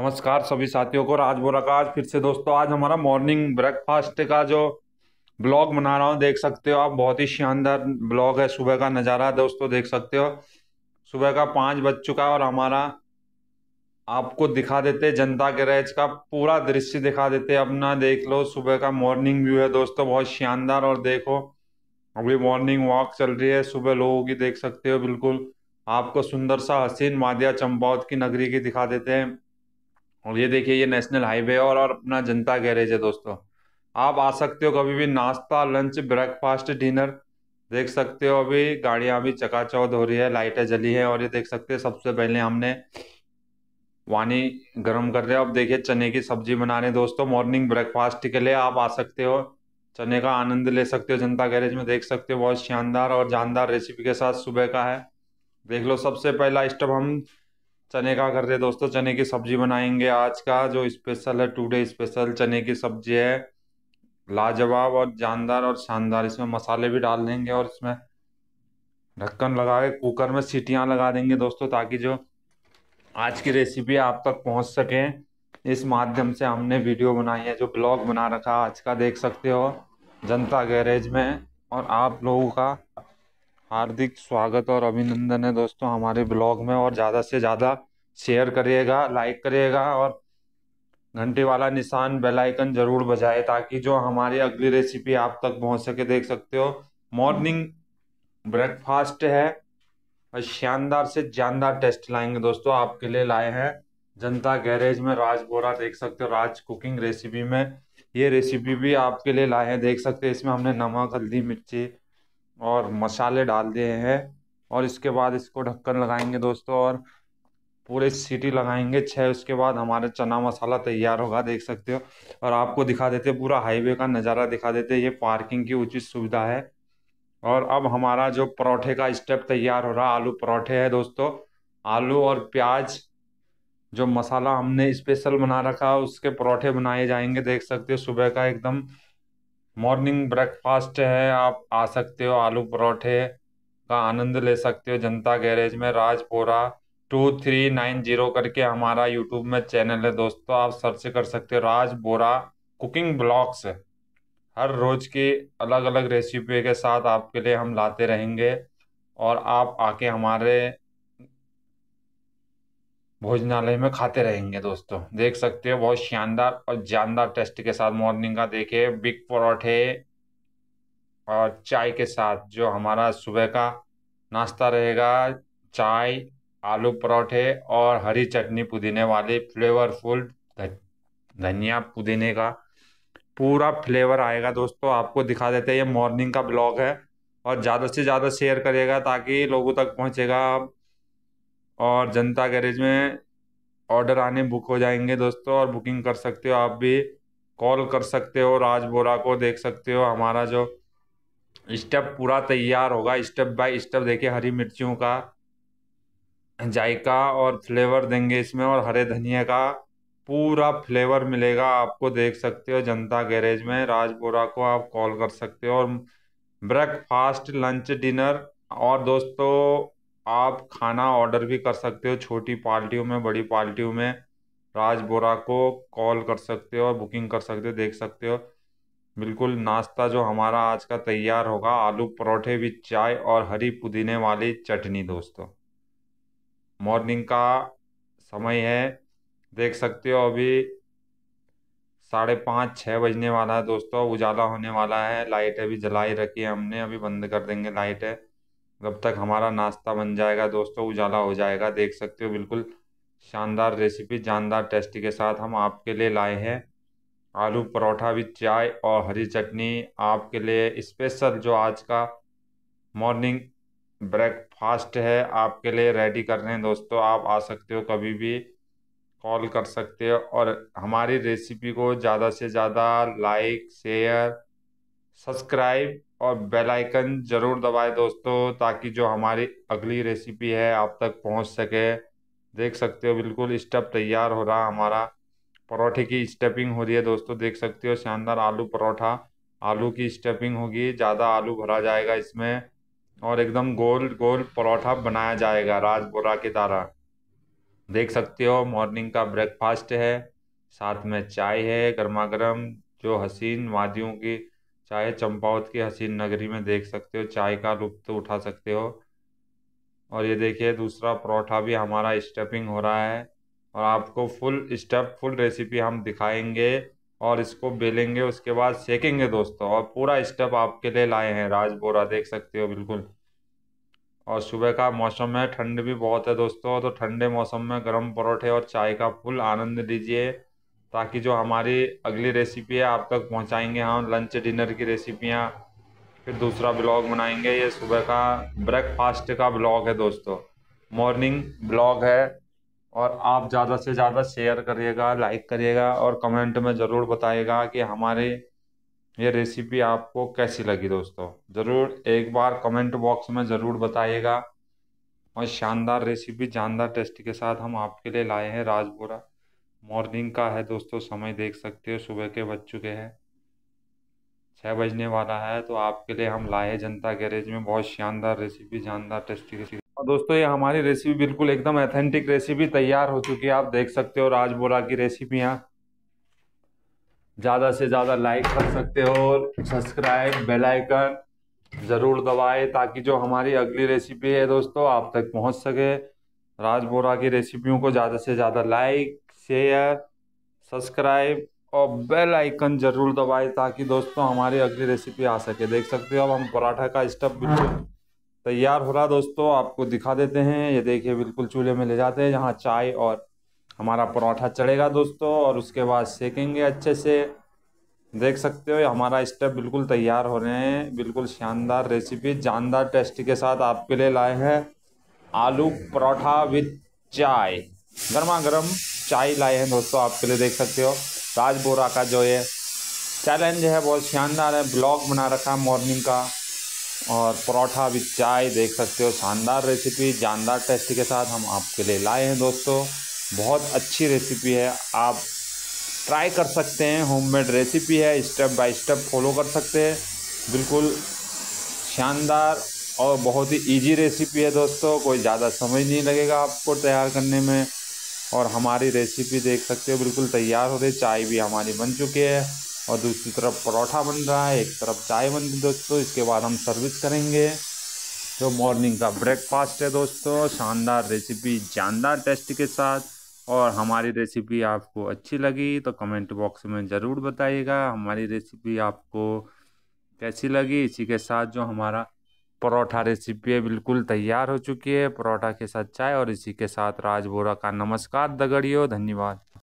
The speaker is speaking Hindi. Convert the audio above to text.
नमस्कार सभी साथियों को राज बोरा का आज फिर से दोस्तों आज हमारा मॉर्निंग ब्रेकफास्ट का जो ब्लॉग बना रहा हूँ देख सकते हो आप बहुत ही शानदार ब्लॉग है सुबह का नज़ारा दोस्तों देख सकते हो सुबह का पाँच बज चुका है और हमारा आपको दिखा देते जनता गैरेज का पूरा दृश्य दिखा देते अपना देख लो सुबह का मॉर्निंग व्यू है दोस्तों बहुत शानदार और देखो अभी मॉर्निंग वॉक चल रही है सुबह लोगों की देख सकते हो बिल्कुल आपको सुंदर सा हसीन मादिया चंपावत की नगरी की दिखा देते हैं और ये देखिए ये नेशनल हाईवे और, और अपना जनता गैरेज है दोस्तों आप आ सकते हो कभी भी नाश्ता लंच ब्रेकफास्ट डिनर देख सकते हो अभी गाड़ियाँ अभी चकाचौद हो रही है लाइटें जली है और ये देख सकते हैं सबसे पहले हमने पानी गर्म कर रहे हैं अब देखिए चने की सब्जी बना रहे हैं दोस्तों मॉर्निंग ब्रेकफास्ट के लिए आप आ सकते हो चने का आनंद ले सकते हो जनता गैरेज में देख सकते हो बहुत शानदार और जानदार रेसिपी के साथ सुबह का है देख लो सबसे पहला स्टेप हम चने का कर रहे दोस्तों चने की सब्जी बनाएंगे आज का जो स्पेशल है टुडे स्पेशल चने की सब्जी है लाजवाब और जानदार और शानदार इसमें मसाले भी डाल देंगे और इसमें ढक्कन लगा के कुकर में सीटियाँ लगा देंगे दोस्तों ताकि जो आज की रेसिपी आप तक पहुंच सके इस माध्यम से हमने वीडियो बनाई है जो ब्लॉग बना रखा आज का देख सकते हो जनता गैरेज में और आप लोगों का हार्दिक स्वागत और अभिनंदन है दोस्तों हमारे ब्लॉग में और ज़्यादा से ज़्यादा शेयर करिएगा लाइक करिएगा और घंटे वाला निशान बेल आइकन ज़रूर बजाए ताकि जो हमारी अगली रेसिपी आप तक पहुंच सके देख सकते हो मॉर्निंग ब्रेकफास्ट है और शानदार से जानदार टेस्ट लाएंगे दोस्तों आपके लिए लाए हैं जनता गैरेज में राज बोरा देख सकते हो राज कुकिंग रेसिपी में ये रेसिपी भी आपके लिए लाए हैं देख सकते हो इसमें हमने नमक हल्दी मिर्ची और मसाले डाल दिए हैं और इसके बाद इसको ढक्कन लगाएंगे दोस्तों और पूरे सीटी लगाएंगे छः उसके बाद हमारा चना मसाला तैयार होगा देख सकते हो और आपको दिखा देते पूरा हाईवे का नज़ारा दिखा देते ये पार्किंग की उचित सुविधा है और अब हमारा जो परौठे का स्टेप तैयार हो रहा आलू परौठे है दोस्तों आलू और प्याज जो मसाला हमने स्पेशल बना रखा है उसके परौठे बनाए जाएंगे देख सकते हो सुबह का एकदम मॉर्निंग ब्रेकफास्ट है आप आ सकते हो आलू परोठे का आनंद ले सकते हो जनता गैरेज में Rajpura two three nine zero करके हमारा यूट्यूब में चैनल है दोस्तों आप सर्च कर सकते हो राज बोरा कुकिंग ब्लॉग्स हर रोज के अलग अलग रेसिपी के साथ आपके लिए हम लाते रहेंगे और आप आके हमारे भोजनालय में खाते रहेंगे दोस्तों देख सकते हो बहुत शानदार और जानदार टेस्ट के साथ मॉर्निंग का देखिए बिग परोठे और चाय के साथ जो हमारा सुबह का नाश्ता रहेगा चाय आलू परोठे और हरी चटनी पुदीने वाली फ्लेवरफुल धनिया पुदीने का पूरा फ्लेवर आएगा दोस्तों आपको दिखा देते हैं ये मॉर्निंग का ब्लॉग है और ज़्यादा से ज़्यादा शेयर करिएगा ताकि लोगों तक पहुँचेगा और जनता गैरेज में ऑर्डर आने बुक हो जाएंगे दोस्तों और बुकिंग कर सकते हो आप भी कॉल कर सकते हो राज बोरा को देख सकते हो हमारा जो स्टेप पूरा तैयार होगा स्टेप बाय स्टेप देखिए हरी मिर्चियों का जायका और फ्लेवर देंगे इसमें और हरे धनिया का पूरा फ्लेवर मिलेगा आपको देख सकते हो जनता गैरेज में राज बोरा को आप कॉल कर सकते हो और ब्रेकफास्ट लंच डिनर और दोस्तों आप खाना ऑर्डर भी कर सकते हो छोटी पार्टियों में बड़ी पार्टियों में राज बोरा को कॉल कर सकते हो बुकिंग कर सकते हो देख सकते हो बिल्कुल नाश्ता जो हमारा आज का तैयार होगा आलू परोठे विद चाय और हरी पुदीने वाली चटनी दोस्तों मॉर्निंग का समय है देख सकते हो अभी साढ़े पाँच छः बजने वाला है दोस्तों उजाला होने वाला है लाइट अभी जलाई रखी है हमने अभी बंद कर देंगे लाइटें जब तक हमारा नाश्ता बन जाएगा दोस्तों उजाला हो जाएगा देख सकते हो बिल्कुल शानदार रेसिपी जानदार टेस्टी के साथ हम आपके लिए लाए हैं आलू परोठा विथ चाय और हरी चटनी आपके लिए स्पेशल जो आज का मॉर्निंग ब्रेकफास्ट है आपके लिए रेडी कर रहे हैं दोस्तों आप आ सकते हो कभी भी कॉल कर सकते हो और हमारी रेसिपी को ज़्यादा से ज़्यादा लाइक शेयर सब्सक्राइब और बेल आइकन ज़रूर दबाएं दोस्तों ताकि जो हमारी अगली रेसिपी है आप तक पहुंच सके देख सकते हो बिल्कुल स्टप तैयार हो रहा हमारा परोठे की स्टपिंग हो रही है दोस्तों देख सकते हो शानदार आलू परोठा आलू की स्टपिंग होगी ज़्यादा आलू भरा जाएगा इसमें और एकदम गोल गोल परोठा बनाया जाएगा राजबोरा के द्वारा देख सकते हो मॉर्निंग का ब्रेकफास्ट है साथ में चाय है गर्मा गर्म जो हसीन वादियों की चाहे चंपावत की हसीन नगरी में देख सकते हो चाय का लुप्त उठा सकते हो और ये देखिए दूसरा परोठा भी हमारा स्टफिंग हो रहा है और आपको फुल स्टेप फुल रेसिपी हम दिखाएंगे और इसको बेलेंगे उसके बाद सेकेंगे दोस्तों और पूरा स्टेप आपके लिए लाए हैं राज बोरा देख सकते हो बिल्कुल और सुबह का मौसम है ठंड भी बहुत है दोस्तों तो ठंडे मौसम में गर्म परोठे और चाय का फुल आनंद लीजिए ताकि जो हमारी अगली रेसिपी है आप तक पहुंचाएंगे हम लंच डिनर की रेसिपियां फिर दूसरा ब्लॉग बनाएंगे ये सुबह का ब्रेकफास्ट का ब्लॉग है दोस्तों मॉर्निंग ब्लॉग है और आप ज़्यादा से ज़्यादा शेयर करिएगा लाइक करिएगा और कमेंट में ज़रूर बताइएगा कि हमारी ये रेसिपी आपको कैसी लगी दोस्तों ज़रूर एक बार कमेंट बॉक्स में ज़रूर बताइएगा और शानदार रेसिपी जानदार टेस्ट के साथ हम आपके लिए लाए हैं राजपुरा मॉर्निंग का है दोस्तों समय देख सकते हो सुबह के बज चुके हैं छः बजने वाला है तो आपके लिए हम लाए जनता गैरेज में बहुत शानदार रेसिपी शानदार टेस्टी रेसिपी और दोस्तों ये हमारी रेसिपी बिल्कुल एकदम ऑथेंटिक रेसिपी तैयार हो चुकी है आप देख सकते हो राजबोरा की रेसिपियाँ ज़्यादा से ज़्यादा लाइक कर सकते हो और सब्सक्राइब बेल आइकन ज़रूर दबाए ताकि जो हमारी अगली रेसिपी है दोस्तों आप तक पहुंच सके राजबोरा की रेसिपियों को ज़्यादा से ज़्यादा लाइक शेयर सब्सक्राइब और बेल आइकन ज़रूर दबाएं ताकि दोस्तों हमारी अगली रेसिपी आ सके देख सकते हो अब हम पराठा का स्टेप बिल्कुल तैयार हो रहा दोस्तों आपको दिखा देते हैं ये देखिए बिल्कुल चूल्हे में ले जाते हैं जहाँ चाय और हमारा पराठा चढ़ेगा दोस्तों और उसके बाद सेकेंगे अच्छे से देख सकते हो हमारा स्टेप बिल्कुल तैयार हो रहे हैं बिल्कुल शानदार रेसिपी जानदार टेस्ट के साथ आपके लिए लाए हैं आलू पराठा विथ चाय गर्मा गर्म चाय लाए हैं दोस्तों आपके लिए देख सकते हो राज बोरा का जो ये चैलेंज है बहुत शानदार है ब्लॉग बना रखा है मॉर्निंग का और परौठा विद चाय देख सकते हो शानदार रेसिपी जानदार टेस्टी के साथ हम आपके लिए लाए हैं दोस्तों बहुत अच्छी रेसिपी है आप ट्राई कर सकते हैं होममेड रेसिपी है स्टेप बाय स्टेप फॉलो कर सकते हैं बिल्कुल शानदार और बहुत ही इजी रेसिपी है दोस्तों कोई ज़्यादा समय नहीं लगेगा आपको तैयार करने में और हमारी रेसिपी देख सकते हो बिल्कुल तैयार हो रही चाय भी हमारी बन चुकी है और दूसरी तरफ परोठा बन रहा है एक तरफ चाय बन रही दोस्तों इसके बाद हम सर्विस करेंगे जो तो मॉर्निंग का ब्रेकफास्ट है दोस्तों शानदार रेसिपी जानदार टेस्ट के साथ और हमारी रेसिपी आपको अच्छी लगी तो कमेंट बॉक्स में ज़रूर बताइएगा हमारी रेसिपी आपको कैसी लगी इसी के साथ जो हमारा परौठा रेसिपी है बिल्कुल तैयार हो चुकी है परौठा के साथ चाय और इसी के साथ राजभोरा का नमस्कार दगड़ियों धन्यवाद